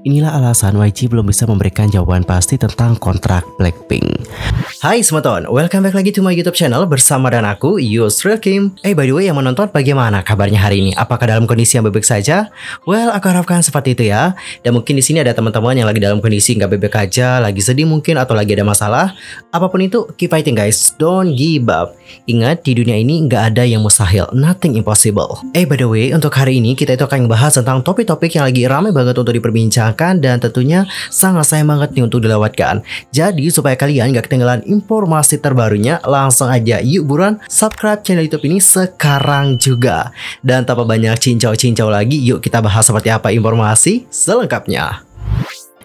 Inilah alasan YG belum bisa memberikan jawaban pasti tentang kontrak Blackpink. Hai Semeton, welcome back lagi to my YouTube channel bersama dan aku, Yusril Kim. Eh, by the way, yang menonton bagaimana kabarnya hari ini? Apakah dalam kondisi yang bebek saja? Well, aku harapkan seperti itu ya. Dan mungkin di sini ada teman-teman yang lagi dalam kondisi nggak bebek aja, lagi sedih mungkin, atau lagi ada masalah. Apapun itu, keep fighting guys, don't give up. Ingat, di dunia ini nggak ada yang mustahil, nothing impossible. Eh, by the way, untuk hari ini kita itu akan membahas tentang topik-topik yang lagi ramai banget untuk diperbincangkan dan tentunya sangat sayang banget nih untuk dilewatkan. Jadi, supaya kalian nggak ketinggalan informasi terbarunya, langsung aja yuk buruan subscribe channel YouTube ini sekarang juga. Dan tanpa banyak cincau-cincau lagi, yuk kita bahas seperti apa informasi selengkapnya.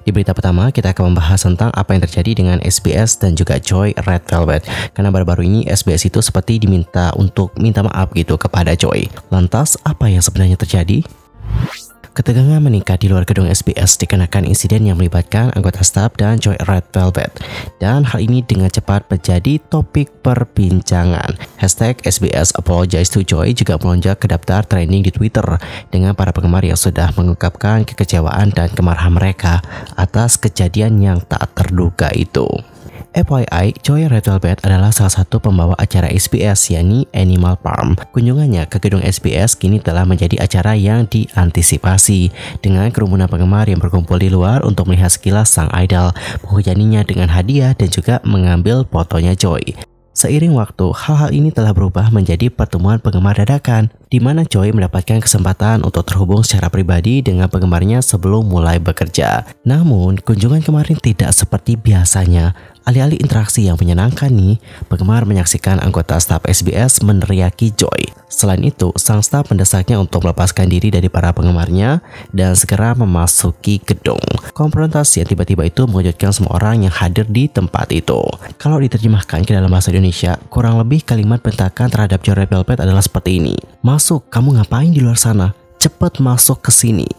Di berita pertama, kita akan membahas tentang apa yang terjadi dengan SBS dan juga Joy Red Velvet. Karena baru-baru ini SBS itu seperti diminta untuk minta maaf gitu kepada Joy. Lantas, apa yang sebenarnya terjadi? Ketegangan menikah di luar gedung SBS dikenakan insiden yang melibatkan anggota staf dan Joy Red Velvet. Dan hal ini dengan cepat menjadi topik perbincangan. Hashtag SBS Apologize to Joy juga melonjak ke daftar trending di Twitter dengan para penggemar yang sudah mengungkapkan kekecewaan dan kemarahan mereka atas kejadian yang tak terduga itu. FYI, Joy Rettelbeth adalah salah satu pembawa acara SBS yakni Animal Farm. Kunjungannya ke gedung SBS kini telah menjadi acara yang diantisipasi dengan kerumunan penggemar yang berkumpul di luar untuk melihat sekilas sang idol, menghujaninya dengan hadiah dan juga mengambil fotonya Joy. Seiring waktu, hal-hal ini telah berubah menjadi pertemuan penggemar dadakan, di mana Joy mendapatkan kesempatan untuk terhubung secara pribadi dengan penggemarnya sebelum mulai bekerja. Namun, kunjungan kemarin tidak seperti biasanya. Alih-alih interaksi yang menyenangkan nih, penggemar menyaksikan anggota staf SBS meneriaki Joy. Selain itu, sang staf mendesaknya untuk melepaskan diri dari para penggemarnya dan segera memasuki gedung. Konfrontasi yang tiba-tiba itu mengejutkan semua orang yang hadir di tempat itu. Kalau diterjemahkan ke dalam bahasa Indonesia, kurang lebih kalimat pentakan terhadap Joy Velvet adalah seperti ini. Masuk, kamu ngapain di luar sana? Cepat masuk ke sini.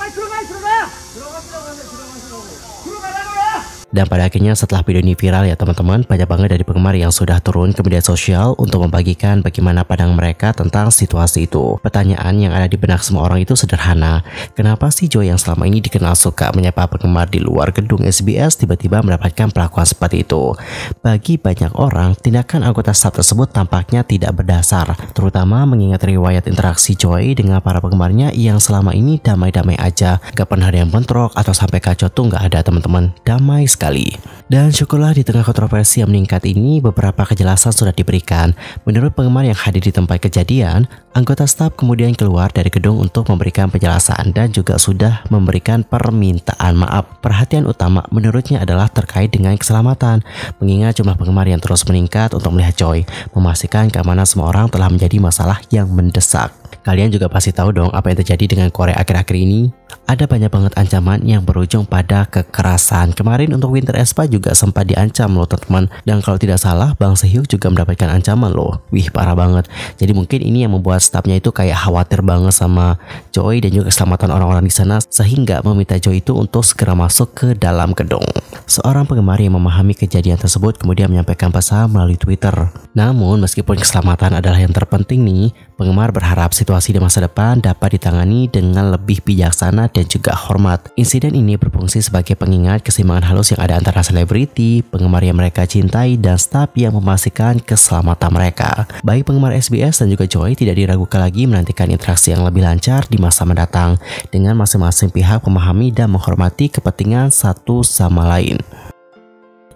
빨리 들어가 들어가 들어가시라고 하세요 들어가시라고 들어가라고요 Dan pada akhirnya setelah video ini viral ya teman-teman, banyak banget dari penggemar yang sudah turun ke media sosial untuk membagikan bagaimana pandang mereka tentang situasi itu. Pertanyaan yang ada di benak semua orang itu sederhana, kenapa sih Joy yang selama ini dikenal suka menyapa penggemar di luar gedung SBS tiba-tiba mendapatkan perlakuan seperti itu? Bagi banyak orang, tindakan anggota staff tersebut tampaknya tidak berdasar, terutama mengingat riwayat interaksi Joy dengan para penggemarnya yang selama ini damai-damai aja, gak pernah ada yang bentrok atau sampai kacau tuh gak ada teman-teman, damai sekali sekali. Dan syukurlah di tengah kontroversi yang meningkat ini, beberapa kejelasan sudah diberikan. Menurut penggemar yang hadir di tempat kejadian, anggota staf kemudian keluar dari gedung untuk memberikan penjelasan dan juga sudah memberikan permintaan maaf. Perhatian utama menurutnya adalah terkait dengan keselamatan, mengingat jumlah penggemar yang terus meningkat untuk melihat Joy, memastikan keamanan semua orang telah menjadi masalah yang mendesak. Kalian juga pasti tahu dong apa yang terjadi dengan Korea akhir-akhir ini. Ada banyak banget ancaman yang berujung pada kekerasan. Kemarin untuk Winter Espa juga sempat diancam loh teman-teman. Dan kalau tidak salah Bang Sehyuk juga mendapatkan ancaman loh. Wih parah banget. Jadi mungkin ini yang membuat stafnya itu kayak khawatir banget sama Joy dan juga keselamatan orang-orang di sana sehingga meminta Joy itu untuk segera masuk ke dalam gedung. Seorang penggemar yang memahami kejadian tersebut kemudian menyampaikan pesan melalui Twitter. Namun meskipun keselamatan adalah yang terpenting nih, penggemar berharap situasi di masa depan dapat ditangani dengan lebih bijaksana dan juga hormat. Insiden ini berfungsi sebagai pengingat keseimbangan halus yang ada antara selebriti, penggemar yang mereka cintai, dan staff yang memastikan keselamatan mereka. Baik penggemar SBS dan juga Joy tidak diragukan lagi menantikan interaksi yang lebih lancar di masa mendatang dengan masing-masing pihak memahami dan menghormati kepentingan satu sama lain.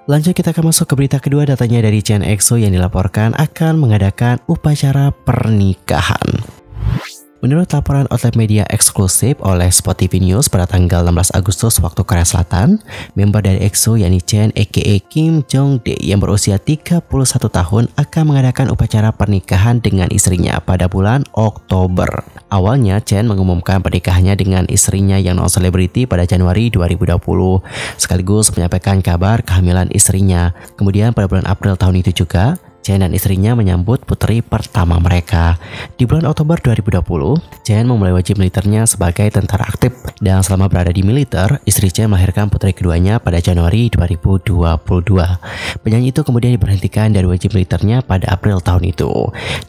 Lanjut kita akan masuk ke berita kedua datanya dari Chen EXO yang dilaporkan akan mengadakan upacara pernikahan. Menurut laporan outlet media eksklusif oleh Spotify News pada tanggal 16 Agustus waktu Korea Selatan, member dari EXO yakni Chen aka Kim Jong Dae yang berusia 31 tahun akan mengadakan upacara pernikahan dengan istrinya pada bulan Oktober. Awalnya Chen mengumumkan pernikahannya dengan istrinya yang non selebriti pada Januari 2020 sekaligus menyampaikan kabar kehamilan istrinya. Kemudian pada bulan April tahun itu juga, Jayan dan istrinya menyambut putri pertama mereka. Di bulan Oktober 2020, Jayan memulai wajib militernya sebagai tentara aktif dan selama berada di militer, istri Jayan melahirkan putri keduanya pada Januari 2022. Penyanyi itu kemudian diberhentikan dari wajib militernya pada April tahun itu.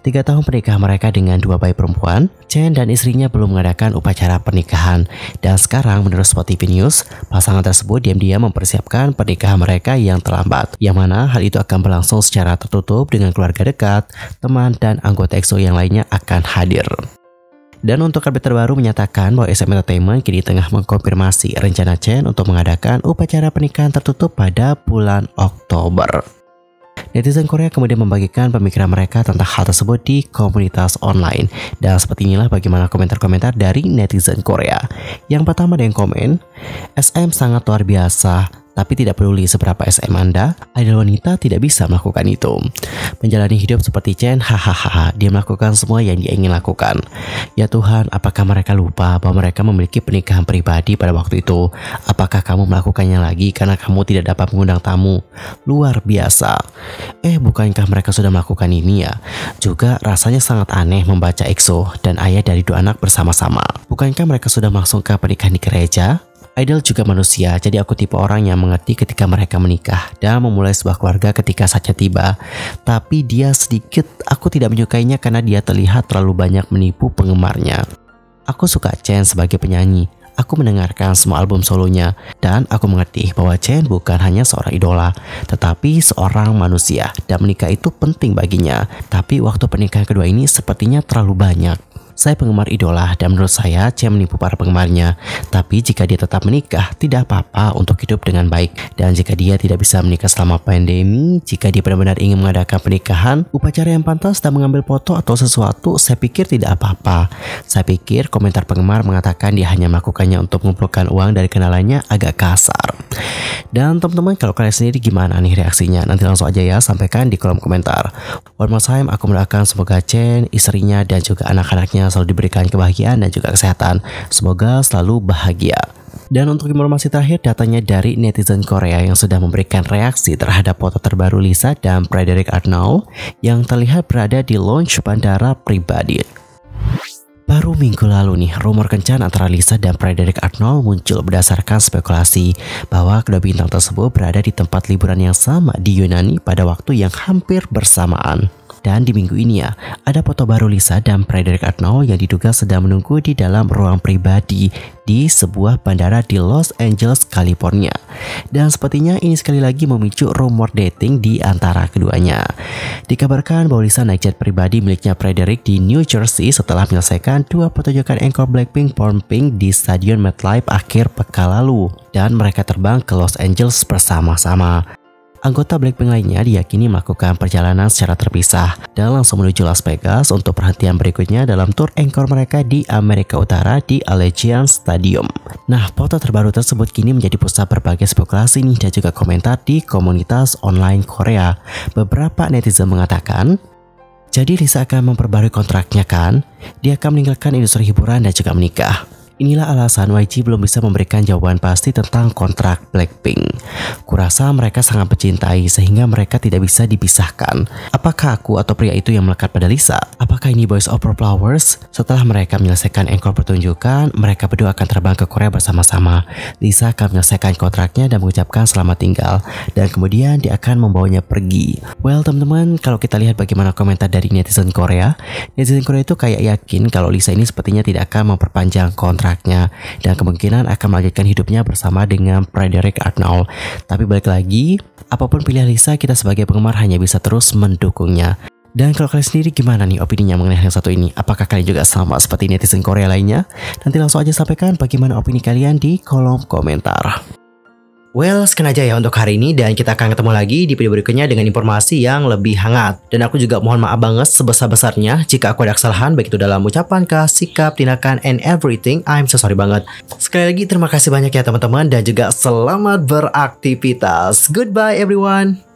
Tiga tahun pernikahan mereka dengan dua bayi perempuan, Jayan dan istrinya belum mengadakan upacara pernikahan. Dan sekarang menurut Spotify News, pasangan tersebut diam-diam mempersiapkan pernikahan mereka yang terlambat, yang mana hal itu akan berlangsung secara tertutup cukup dengan keluarga dekat, teman, dan anggota EXO yang lainnya akan hadir. Dan untuk kabar terbaru menyatakan bahwa SM e Entertainment kini tengah mengkonfirmasi rencana Chen untuk mengadakan upacara pernikahan tertutup pada bulan Oktober. Netizen Korea kemudian membagikan pemikiran mereka tentang hal tersebut di komunitas online. Dan seperti inilah bagaimana komentar-komentar dari netizen Korea. Yang pertama ada yang komen, SM sangat luar biasa, tapi tidak peduli seberapa SM Anda, idol wanita tidak bisa melakukan itu. Menjalani hidup seperti Chen, hahaha, dia melakukan semua yang dia ingin lakukan. Ya Tuhan, apakah mereka lupa bahwa mereka memiliki pernikahan pribadi pada waktu itu? Apakah kamu melakukannya lagi karena kamu tidak dapat mengundang tamu? Luar biasa. Eh, bukankah mereka sudah melakukan ini ya? Juga rasanya sangat aneh membaca EXO dan ayah dari dua anak bersama-sama. Bukankah mereka sudah ke pernikahan di gereja? Idol juga manusia, jadi aku tipe orang yang mengerti ketika mereka menikah dan memulai sebuah keluarga ketika saja tiba. Tapi dia sedikit aku tidak menyukainya karena dia terlihat terlalu banyak menipu penggemarnya. Aku suka Chen sebagai penyanyi. Aku mendengarkan semua album solonya dan aku mengerti bahwa Chen bukan hanya seorang idola, tetapi seorang manusia dan menikah itu penting baginya. Tapi waktu pernikahan kedua ini sepertinya terlalu banyak. Saya penggemar idola dan menurut saya Chen menipu para penggemarnya. Tapi jika dia tetap menikah, tidak apa-apa untuk hidup dengan baik. Dan jika dia tidak bisa menikah selama pandemi, jika dia benar-benar ingin mengadakan pernikahan, upacara yang pantas dan mengambil foto atau sesuatu, saya pikir tidak apa-apa. Saya pikir komentar penggemar mengatakan dia hanya melakukannya untuk mengumpulkan uang dari kenalannya agak kasar. Dan teman-teman kalau kalian sendiri gimana nih reaksinya? Nanti langsung aja ya sampaikan di kolom komentar. One more time aku mendoakan semoga Chen, istrinya dan juga anak-anaknya tentunya selalu diberikan kebahagiaan dan juga kesehatan. Semoga selalu bahagia. Dan untuk informasi terakhir datanya dari netizen Korea yang sudah memberikan reaksi terhadap foto terbaru Lisa dan Frederick Arnault yang terlihat berada di launch bandara pribadi. Baru minggu lalu nih, rumor kencan antara Lisa dan Frederick Arnold muncul berdasarkan spekulasi bahwa kedua bintang tersebut berada di tempat liburan yang sama di Yunani pada waktu yang hampir bersamaan. Dan di minggu ini ya, ada foto baru Lisa dan Frederick Arnold yang diduga sedang menunggu di dalam ruang pribadi di sebuah bandara di Los Angeles, California. Dan sepertinya ini sekali lagi memicu rumor dating di antara keduanya. Dikabarkan bahwa Lisa naik jet pribadi miliknya Frederick di New Jersey setelah menyelesaikan dua pertunjukan encore Blackpink Born Pink di Stadion MetLife akhir pekan lalu. Dan mereka terbang ke Los Angeles bersama-sama. Anggota Blackpink lainnya diyakini melakukan perjalanan secara terpisah dan langsung menuju Las Vegas untuk perhentian berikutnya dalam tour encore mereka di Amerika Utara di Allegiant Stadium. Nah, foto terbaru tersebut kini menjadi pusat berbagai spekulasi nih dan juga komentar di komunitas online Korea. Beberapa netizen mengatakan, jadi Lisa akan memperbarui kontraknya kan? Dia akan meninggalkan industri hiburan dan juga menikah. Inilah alasan YG belum bisa memberikan jawaban pasti tentang kontrak Blackpink. Kurasa mereka sangat mencintai sehingga mereka tidak bisa dipisahkan. Apakah aku atau pria itu yang melekat pada Lisa? Apakah ini Boys Over Flowers? Setelah mereka menyelesaikan encore pertunjukan, mereka berdua akan terbang ke Korea bersama-sama. Lisa akan menyelesaikan kontraknya dan mengucapkan selamat tinggal. Dan kemudian dia akan membawanya pergi. Well teman-teman, kalau kita lihat bagaimana komentar dari netizen Korea, netizen Korea itu kayak yakin kalau Lisa ini sepertinya tidak akan memperpanjang kontrak kontraknya dan kemungkinan akan melanjutkan hidupnya bersama dengan Frederick Arnold. Tapi balik lagi, apapun pilihan Lisa, kita sebagai penggemar hanya bisa terus mendukungnya. Dan kalau kalian sendiri gimana nih opini opininya mengenai yang satu ini? Apakah kalian juga sama seperti netizen Korea lainnya? Nanti langsung aja sampaikan bagaimana opini kalian di kolom komentar. Well, sekian aja ya untuk hari ini dan kita akan ketemu lagi di video berikutnya dengan informasi yang lebih hangat. Dan aku juga mohon maaf banget sebesar-besarnya jika aku ada kesalahan baik itu dalam ucapan kasih, sikap, tindakan, and everything. I'm so sorry banget. Sekali lagi terima kasih banyak ya teman-teman dan juga selamat beraktivitas. Goodbye everyone.